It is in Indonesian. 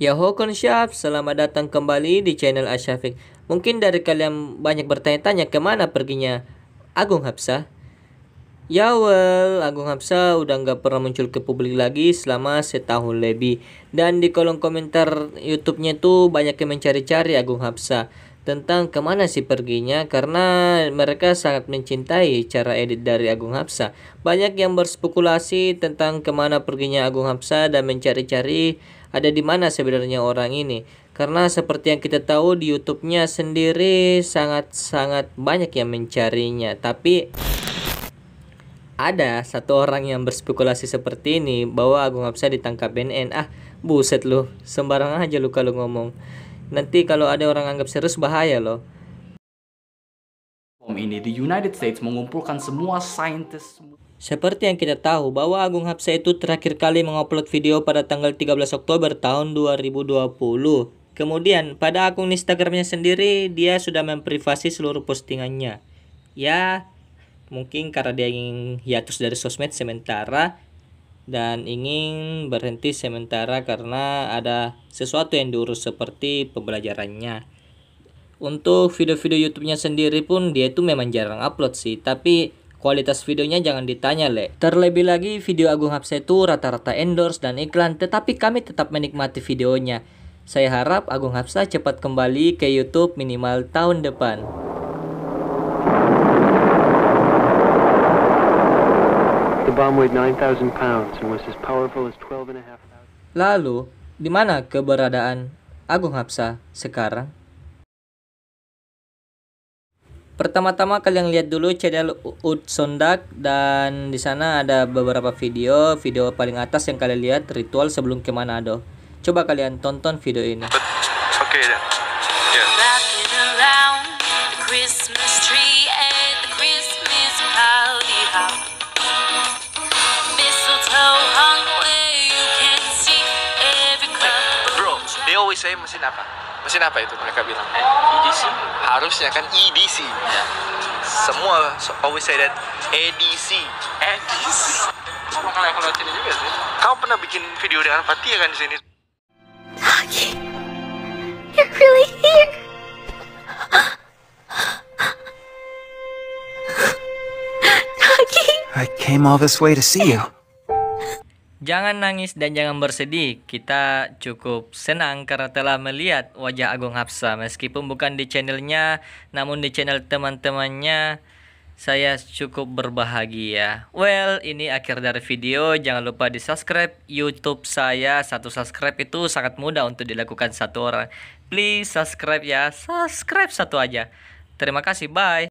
Ya Hokon Syaf, selamat datang kembali di channel Asyafiq. Mungkin dari kalian banyak bertanya-tanya kemana perginya Agung Hapsa. Ya well, Agung Hapsa udah nggak pernah muncul ke publik lagi selama setahun lebih. Dan di kolom komentar YouTube-nya tuh banyak yang mencari-cari Agung Hapsa tentang kemana sih perginya karena mereka sangat mencintai cara edit dari Agung Hapsa. Banyak yang berspekulasi tentang kemana perginya Agung Hapsa dan mencari-cari ada di mana sebenarnya orang ini. Karena seperti yang kita tahu di YouTube-nya sendiri sangat-sangat banyak yang mencarinya. Tapi ada satu orang yang berspekulasi seperti ini bahwa Agung Hapsa ditangkap BNN. Ah, buset lu, sembarangan aja lu kalau ngomong. Nanti kalau ada orang anggap serius bahaya loh. Bom ini di United States mengumpulkan semua saintis. Seperti yang kita tahu bahwa Agung Hapsa itu terakhir kali mengupload video pada tanggal 13 Oktober tahun 2020. Kemudian pada akun Instagramnya sendiri dia sudah memprivasi seluruh postingannya. Ya mungkin karena dia ingin hiatus dari sosmed sementara dan ingin berhenti sementara karena ada sesuatu yang diurus seperti pembelajarannya. Untuk video-video YouTube-nya sendiri pun dia itu memang jarang upload sih, tapi kualitas videonya jangan ditanya le. Terlebih lagi video Agung Hapsa itu rata-rata endorse dan iklan, tetapi kami tetap menikmati videonya. Saya harap Agung Hapsa cepat kembali ke YouTube minimal tahun depan. Lalu, di mana keberadaan Agung Hapsa sekarang? Pertama-tama kalian lihat dulu channel Ud dan di sana ada beberapa video. Video paling atas yang kalian lihat ritual sebelum ke Manado. Coba kalian tonton video ini. Oke okay, Yeah. yeah. saya mesin apa? Mesin apa itu mereka bilang? EDC. Harusnya kan EDC. Yeah. Semua so, always say that EDC. EDC. Kau bakal aku ini juga sih. Kau pernah bikin video dengan Fatia kan di sini? Doggy, you're really here. I came all this way to see you. Jangan nangis dan jangan bersedih. Kita cukup senang karena telah melihat wajah Agung Hapsa. Meskipun bukan di channelnya, namun di channel teman-temannya saya cukup berbahagia. Well, ini akhir dari video. Jangan lupa di subscribe YouTube saya. Satu subscribe itu sangat mudah untuk dilakukan satu orang. Please subscribe ya. Subscribe satu aja. Terima kasih. Bye.